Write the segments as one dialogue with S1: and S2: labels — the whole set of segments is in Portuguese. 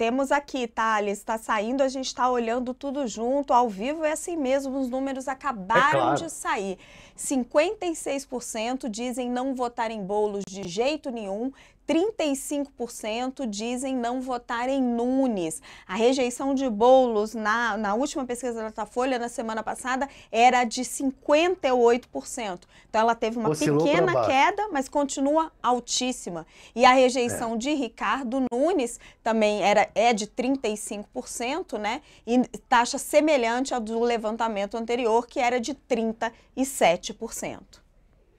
S1: Temos aqui, Thales, está saindo, a gente está olhando tudo junto, ao vivo é assim mesmo, os números acabaram é claro. de sair. 56% dizem não votar em bolos de jeito nenhum, 35% dizem não votar em Nunes. A rejeição de Boulos na, na última pesquisa da Datafolha, na semana passada, era de 58%. Então ela teve uma pequena queda, mas continua altíssima. E a rejeição é. de Ricardo Nunes também era, é de 35%, né? E taxa semelhante à do levantamento anterior, que era de 37%.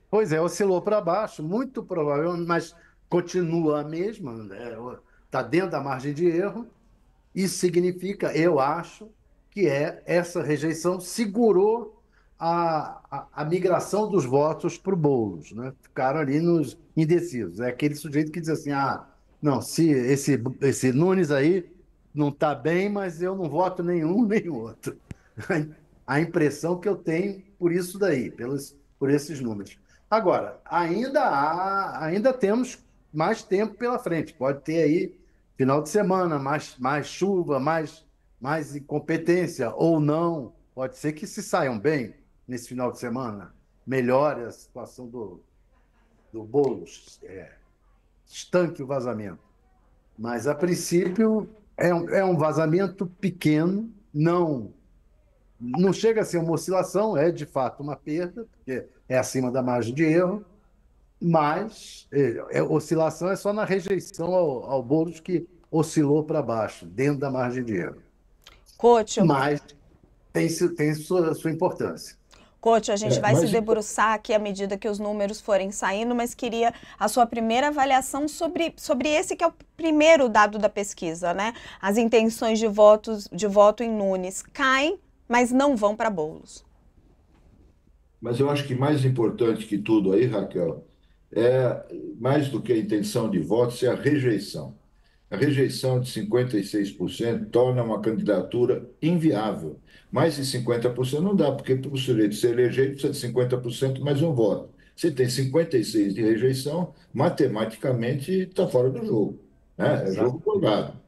S2: Pois é, oscilou para baixo, muito provável, mas continua a mesma, está né? Tá dentro da margem de erro. Isso significa, eu acho, que é essa rejeição segurou a, a, a migração dos votos para o Boulos. Né? Ficaram ali nos indecisos. É aquele sujeito que diz assim: ah, não, se esse, esse Nunes aí não está bem, mas eu não voto nenhum nem outro. a impressão que eu tenho por isso daí, pelos, por esses números. Agora, ainda há, ainda temos mais tempo pela frente. Pode ter aí final de semana, mais, mais chuva, mais, mais incompetência ou não. Pode ser que se saiam bem nesse final de semana, melhore a situação do, do Boulos, é, estanque o vazamento. Mas, a princípio, é um, é um vazamento pequeno, não não chega a ser uma oscilação, é de fato uma perda, porque é acima da margem de erro, mas é, é, oscilação é só na rejeição ao, ao Boulos que oscilou para baixo, dentro da margem de erro. Coach, mas tem, tem sua, sua importância.
S1: Coach, a gente é, vai mas... se debruçar aqui à medida que os números forem saindo, mas queria a sua primeira avaliação sobre, sobre esse que é o primeiro dado da pesquisa, né? As intenções de, votos, de voto em Nunes caem, mas não vão para bolos.
S3: Mas eu acho que mais importante que tudo aí, Raquel, é, mais do que a intenção de voto, é a rejeição. A rejeição de 56% torna uma candidatura inviável. Mais de 50% não dá, porque para o sujeito ser eleito precisa de 50% mais um voto. Se tem 56% de rejeição, matematicamente está fora do jogo. Né? É jogo colgado.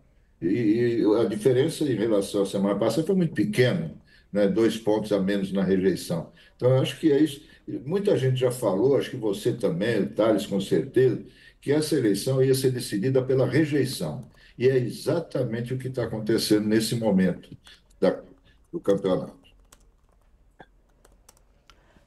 S3: E, e a diferença em relação à semana passada foi muito pequena né, dois pontos a menos na rejeição. Então, eu acho que é isso. Muita gente já falou, acho que você também, Thales, com certeza, que essa eleição ia ser decidida pela rejeição. E é exatamente o que está acontecendo nesse momento da, do campeonato.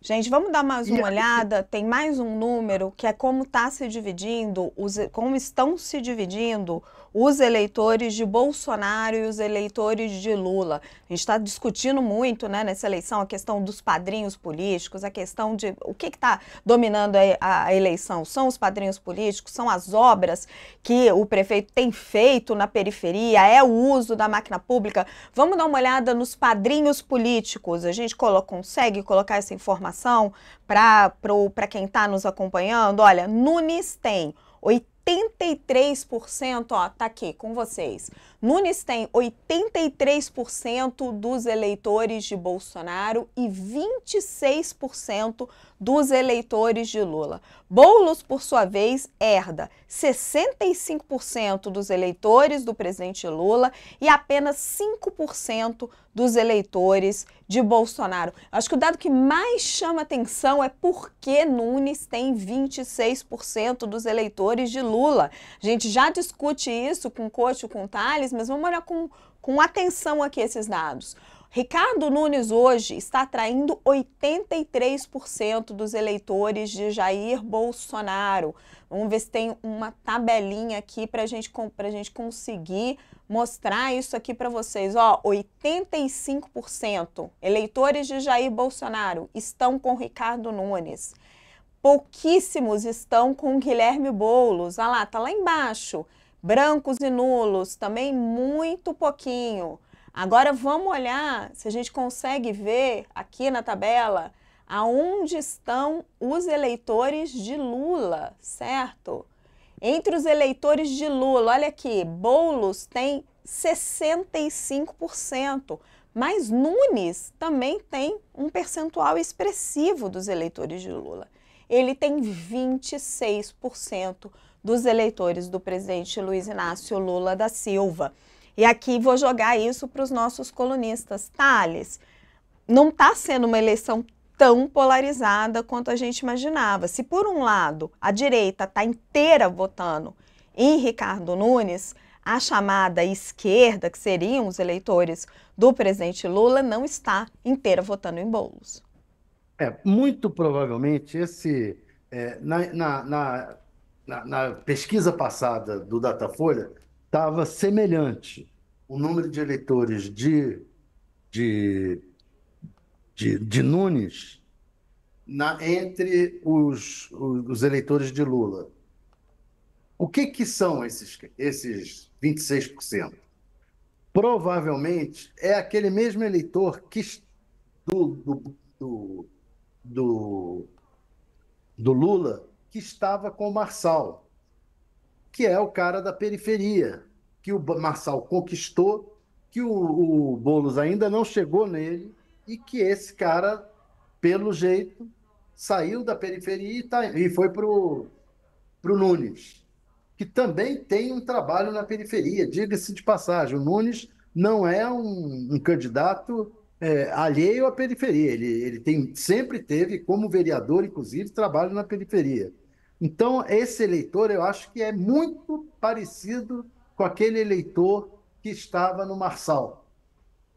S1: Gente, vamos dar mais uma e olhada. Aqui... Tem mais um número que é como está se dividindo, os, como estão se dividindo os eleitores de Bolsonaro e os eleitores de Lula. A gente está discutindo muito né, nessa eleição a questão dos padrinhos políticos, a questão de o que está dominando a, a eleição. São os padrinhos políticos, são as obras que o prefeito tem feito na periferia, é o uso da máquina pública. Vamos dar uma olhada nos padrinhos políticos. A gente colo consegue colocar essa informação informação para quem está nos acompanhando, olha, Nunes tem 83%, ó, tá aqui com vocês. Nunes tem 83% dos eleitores de Bolsonaro e 26% dos eleitores de Lula. Boulos, por sua vez, herda 65% dos eleitores do presidente Lula e apenas 5% dos eleitores de Bolsonaro. Acho que o dado que mais chama atenção é por que Nunes tem 26% dos eleitores de Lula. A gente já discute isso com o Cocho, com Tales, mas vamos olhar com, com atenção aqui esses dados. Ricardo Nunes hoje está atraindo 83% dos eleitores de Jair Bolsonaro. Vamos ver se tem uma tabelinha aqui para gente, a gente conseguir mostrar isso aqui para vocês. Ó, 85% eleitores de Jair Bolsonaro estão com Ricardo Nunes. Pouquíssimos estão com Guilherme Boulos. Olha lá, tá lá embaixo. Brancos e nulos, também muito pouquinho. Agora vamos olhar se a gente consegue ver aqui na tabela aonde estão os eleitores de Lula, certo? Entre os eleitores de Lula, olha aqui, Boulos tem 65%, mas Nunes também tem um percentual expressivo dos eleitores de Lula ele tem 26% dos eleitores do presidente Luiz Inácio Lula da Silva. E aqui vou jogar isso para os nossos colunistas. Thales, não está sendo uma eleição tão polarizada quanto a gente imaginava. Se por um lado a direita está inteira votando em Ricardo Nunes, a chamada esquerda, que seriam os eleitores do presidente Lula, não está inteira votando em
S2: bolos. É, muito provavelmente esse é, na, na, na, na, pesquisa passada do Datafolha estava semelhante o número de eleitores de, de, de, de Nunes na, entre os, os, os, eleitores de Lula. O que, que são esses, esses 26%? Provavelmente é aquele mesmo eleitor que, do, do, do do, do Lula que estava com o Marçal, que é o cara da periferia, que o Marçal conquistou, que o, o Boulos ainda não chegou nele, e que esse cara, pelo jeito, saiu da periferia e, tá, e foi para o Nunes, que também tem um trabalho na periferia, diga-se de passagem. O Nunes não é um, um candidato é, alheio à periferia. Ele, ele tem, sempre teve, como vereador, inclusive, trabalho na periferia. Então, esse eleitor, eu acho que é muito parecido com aquele eleitor que estava no Marçal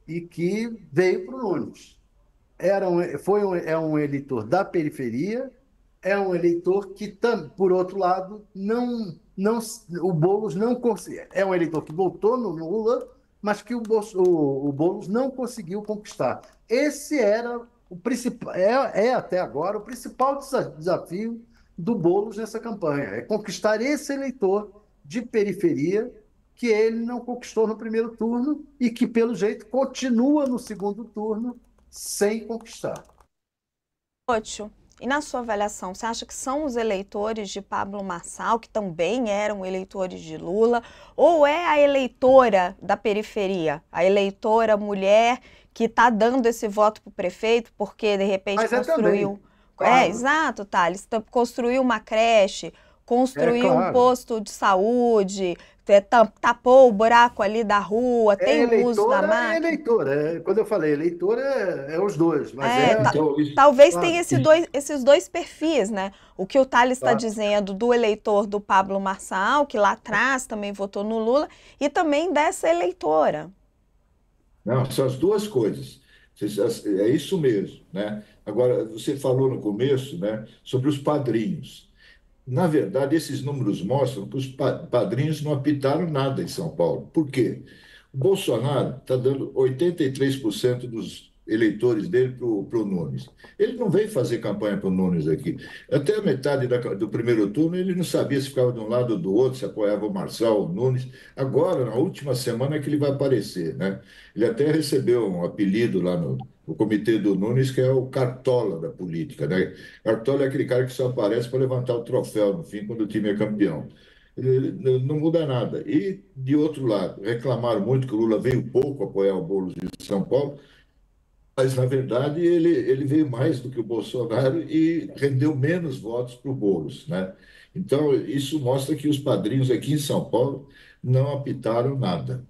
S2: e que veio para o Nunes. Era um, foi um, é um eleitor da periferia, é um eleitor que, por outro lado, não, não o Boulos não conseguiu. É um eleitor que voltou no Lula, mas que o, o, o Boulos não conseguiu conquistar. Esse era o principal, é, é até agora o principal desafio do Boulos nessa campanha, é conquistar esse eleitor de periferia que ele não conquistou no primeiro turno e que, pelo jeito, continua no segundo turno sem conquistar.
S1: Ótimo. E na sua avaliação, você acha que são os eleitores de Pablo Marçal, que também eram eleitores de Lula, ou é a eleitora da periferia, a eleitora mulher que está dando esse voto para o prefeito porque de repente Mas é construiu. É, claro. é exato, Thales. Construiu uma creche, construiu é, claro. um posto de saúde, é, tapou o buraco ali da
S2: rua, é tem o uso da é máquina. É eleitora, quando eu falei eleitora, é, é os dois. Ta então, talvez tenha esse dois,
S1: esses dois perfis, né? O que o Thales está dizendo do eleitor do Pablo Marçal, que lá atrás também votou no Lula, e também dessa eleitora.
S3: Não, são as duas coisas. É isso mesmo, né? Agora, você falou no começo, né, sobre os padrinhos na verdade, esses números mostram que os padrinhos não apitaram nada em São Paulo. Por quê? O Bolsonaro está dando 83% dos eleitores dele para o Nunes. Ele não veio fazer campanha para o Nunes aqui. Até a metade da, do primeiro turno, ele não sabia se ficava de um lado ou do outro, se apoiava o Marçal, o Nunes. Agora, na última semana, é que ele vai aparecer. Né? Ele até recebeu um apelido lá no, o comitê do Nunes, que é o cartola da política. Né? Cartola é aquele cara que só aparece para levantar o troféu no fim, quando o time é campeão. Ele não muda nada. E, de outro lado, reclamaram muito que o Lula veio pouco apoiar o Boulos de São Paulo, mas, na verdade, ele, ele veio mais do que o Bolsonaro e rendeu menos votos para o Boulos. Né? Então, isso mostra que os padrinhos aqui em São Paulo não apitaram nada.